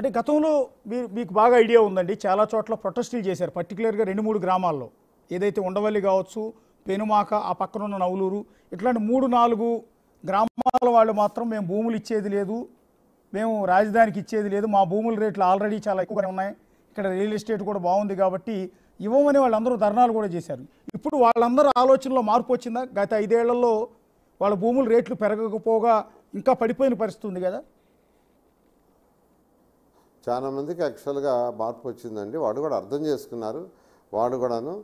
అంటే గతంలో మీరు మీకు బాగా ఐడియా ఉందండి చాలా చోట్ల ప్రొటెస్టులు చేశారు పర్టికులర్గా రెండు మూడు గ్రామాల్లో ఏదైతే ఉండవల్లి కావచ్చు పెనుమాక ఆ పక్కన ఉన్న నవలూరు ఇట్లాంటి మూడు నాలుగు గ్రామాల వాళ్ళు మాత్రం మేము భూములు ఇచ్చేది లేదు మేము రాజధానికి ఇచ్చేది లేదు మా భూముల రేట్లు ఆల్రెడీ చాలా ఎక్కువగానే ఉన్నాయి ఇక్కడ రియల్ ఎస్టేట్ కూడా బాగుంది కాబట్టి ఇవ్వమని వాళ్ళందరూ ధర్నాలు కూడా చేశారు ఇప్పుడు వాళ్ళందరూ ఆలోచనలో మార్పు వచ్చిందా గత ఐదేళ్లలో వాళ్ళ భూముల రేట్లు పెరగకపోగా ఇంకా పడిపోయిన పరిస్థితి ఉంది కదా చాలామందికి యాక్చువల్గా మార్పు వచ్చిందండి వాడు కూడా అర్థం చేసుకున్నారు వాడు కూడాను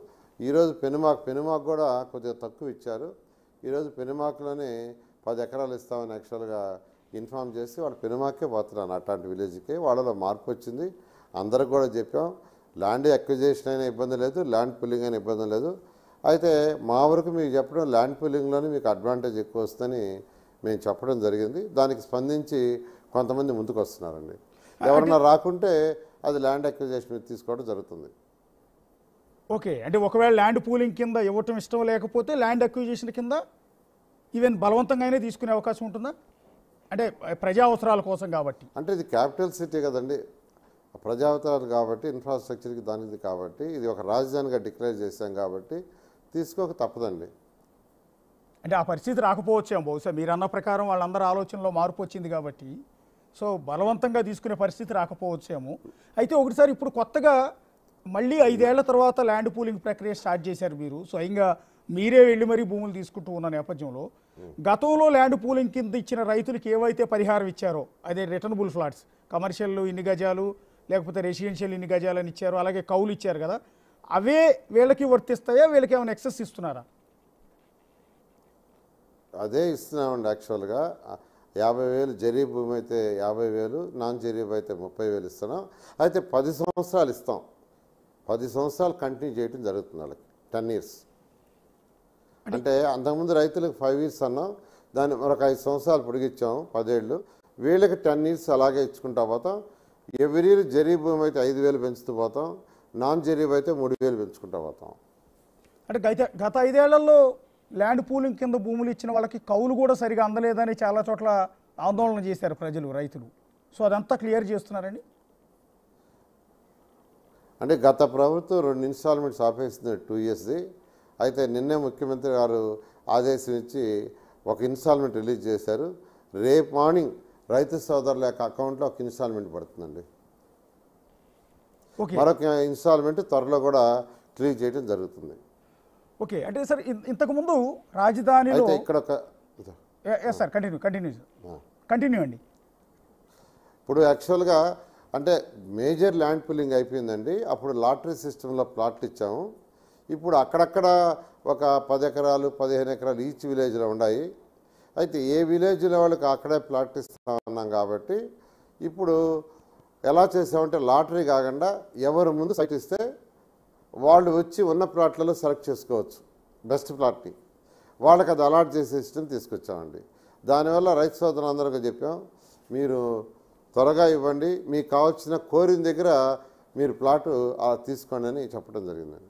ఈరోజు పెనుమాకు పెనుమాకు కూడా కొద్దిగా తక్కువ ఇచ్చారు ఈరోజు పెనుమాకులోనే పది ఎకరాలు ఇస్తామని యాక్చువల్గా ఇన్ఫామ్ చేసి వాడు పెనుమాకే పోతున్నాను అట్లాంటి విలేజ్కి వాళ్ళలో మార్పు వచ్చింది అందరికి కూడా చెప్పాం ల్యాండ్ అక్విజేషన్ అయినా ఇబ్బంది లేదు ల్యాండ్ పుల్లింగ్ అయినా ఇబ్బంది లేదు అయితే మా వరకు మీకు చెప్పడం ల్యాండ్ పుల్లింగ్లోనే మీకు అడ్వాంటేజ్ ఎక్కువ వస్తుందని మేము చెప్పడం జరిగింది దానికి స్పందించి కొంతమంది ముందుకు వస్తున్నారండి ఎవరన్నా రాకుంటే అది ల్యాండ్ అక్విజేషన్ తీసుకోవడం జరుగుతుంది ఓకే అంటే ఒకవేళ ల్యాండ్ పూలింగ్ కింద ఇవ్వటం ఇష్టం లేకపోతే ల్యాండ్ అక్విజేషన్ కింద ఈవెన్ బలవంతంగానే తీసుకునే అవకాశం ఉంటుందా అంటే ప్రజా అవసరాల కోసం కాబట్టి అంటే ఇది క్యాపిటల్ సిటీ కదండి ప్రజా అవసరాలు కాబట్టి ఇన్ఫ్రాస్ట్రక్చర్కి దానిది కాబట్టి ఇది ఒక రాజధానిగా డిక్లేర్ చేశాం కాబట్టి తీసుకోక తప్పదండి అంటే ఆ పరిస్థితి రాకపోవచ్చాం బహుశా మీరు అన్న ప్రకారం వాళ్ళందరి ఆలోచనలో మార్పు వచ్చింది కాబట్టి సో బలవంతంగా తీసుకునే పరిస్థితి రాకపోవచ్చేమో అయితే ఒకటిసారి ఇప్పుడు కొత్తగా మళ్ళీ ఐదేళ్ల తర్వాత ల్యాండ్ పూలింగ్ ప్రక్రియ స్టార్ట్ చేశారు మీరు స్వయంగా మీరే వెళ్ళి మరీ భూములు తీసుకుంటూ ఉన్న నేపథ్యంలో గతంలో ల్యాండ్ పూలింగ్ కింద ఇచ్చిన రైతులకు ఏవైతే పరిహారం ఇచ్చారో అదే రిటర్నబుల్ ఫ్లాట్స్ కమర్షియల్ ఇన్ని గజాలు లేకపోతే రెసిడెన్షియల్ ఇన్ని అని ఇచ్చారు అలాగే కౌలు ఇచ్చారు కదా అవే వీళ్ళకి వర్తిస్తాయా వీళ్ళకి ఏమైనా ఎక్సెస్ ఇస్తున్నారా అదే ఇస్తున్నామండి యాక్చువల్గా యాభై వేలు జరీ భూమి అయితే యాభై వేలు నాన్ జరీబ్ అయితే ముప్పై వేలు ఇస్తున్నాం అయితే పది సంవత్సరాలు ఇస్తాం పది సంవత్సరాలు కంటిన్యూ చేయడం జరుగుతుంది వాళ్ళకి టెన్ ఇయర్స్ అంటే అంతకుముందు రైతులకు ఫైవ్ ఇయర్స్ అన్నాం దాన్ని మరొక ఐదు సంవత్సరాలు పొడిగిచ్చాం పదేళ్ళు వీళ్ళకి టెన్ ఇయర్స్ అలాగే ఇచ్చుకుంటా పోతాం ఎవ్రీ ఇయర్ జరీ భూమి అయితే ఐదు వేలు పెంచుతూ పోతాం నాన్ జరీ అయితే మూడు వేలు పెంచుకుంటా పోతాం అంటే గత ఐదేళ్లలో ల్యాండ్ పూలింగ్ కింద భూములు ఇచ్చిన వాళ్ళకి కౌలు కూడా సరిగా అందలేదని చాలా చోట్ల ఆందోళన చేశారు ప్రజలు రైతులు సో అదంతా క్లియర్ చేస్తున్నారండి అంటే గత ప్రభుత్వం రెండు ఇన్స్టాల్మెంట్స్ ఆపేసింది టూ ఇయర్స్ది అయితే నిన్నే ముఖ్యమంత్రి గారు ఆదేశం ఇచ్చి ఒక ఇన్స్టాల్మెంట్ రిలీజ్ చేశారు రేపు మార్నింగ్ రైతు సోదరుల యొక్క అకౌంట్లో ఒక ఇన్స్టాల్మెంట్ పడుతుందండి మరొక ఇన్స్టాల్మెంట్ త్వరలో కూడా క్లియర్ చేయడం జరుగుతుంది ఓకే అంటే సార్ ఇంతకుముందు రాజధానిలో ఇక్కడ ఒక yes sir continue continue continue అండి ఇప్పుడు యాక్చువల్గా అంటే మేజర్ ల్యాండ్ ఫిల్లింగ్ అయిపోయిందండి అప్పుడు లాటరీ సిస్టంలో ప్లాట్లు ఇచ్చాము ఇప్పుడు అక్కడక్కడ ఒక పది ఎకరాలు పదిహేను ఎకరాలు ఈచ్ విలేజ్లో ఉన్నాయి అయితే ఏ విలేజ్లో వాళ్ళకి అక్కడే ప్లాట్ ఇస్తా ఉన్నాం కాబట్టి ఇప్పుడు ఎలా చేసామంటే లాటరీ కాకుండా ఎవరు ముందు సైట్ ఇస్తే వాళ్ళు వచ్చి ఉన్న ప్లాట్లలో సెలెక్ట్ చేసుకోవచ్చు బెస్ట్ ప్లాట్ని వాళ్ళకి అది అలాట్ చేసే ఇష్టం తీసుకొచ్చామండి దానివల్ల రైతు అందరికీ చెప్పాం మీరు త్వరగా ఇవ్వండి మీకు కావాల్సిన కోరిన దగ్గర మీరు ప్లాటు తీసుకోండి అని చెప్పడం జరిగిందండి